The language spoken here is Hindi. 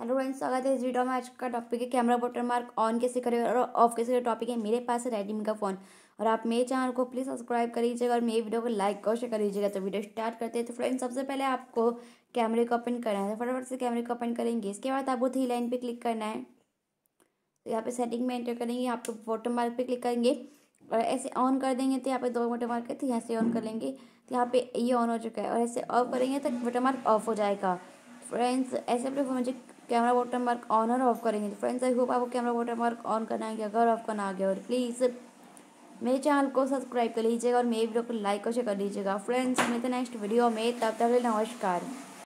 हेलो फ्रेंड्स स्वागत है इस वीडियो में आज का टॉपिक है कैमरा वाटर मार्क ऑन कैसे करें और ऑफ कैसे करें टॉपिक है मेरे पास है रेडमी का फ़ोन और आप मेरे चैनल को प्लीज़ सब्सक्राइब कर लीजिएगा और मेरी वीडियो को लाइक और शेयर कर लीजिएगा तो वीडियो स्टार्ट करते हैं तो फ्रेंड्स सबसे पहले आपको कैमरे को ओपन करना है तो फटाफट से कैमरे को ओपन करेंगे इसके बाद आपको थ्री लाइन पर क्लिक करना है तो यहाँ पर सेटिंग में एंटर करेंगे यहाँ पर मार्क पर क्लिक करेंगे और ऐसे ऑन कर देंगे तो यहाँ पे दो वोटर मार्क है तो यहाँ से ऑन कर लेंगे तो यहाँ पे ये ऑन हो चुका है और ऐसे ऑफ करेंगे तो वाटर मार्क ऑफ हो जाएगा फ्रेंड्स ऐसे अपने मुझे कैमरा वोटर मार्क ऑन और ऑफ करेंगे तो फ्रेंड्स आई होप आपको कैमरा वोटर मार्क ऑन करना है अगर ऑफ करना आ गया और प्लीज़ मेरे चैनल को सब्सक्राइब कर लीजिएगा और मेरे वीडियो को लाइक और शेयर कर लीजिएगा फ्रेंड्स मिलते नेक्स्ट वीडियो में तब तक नमस्कार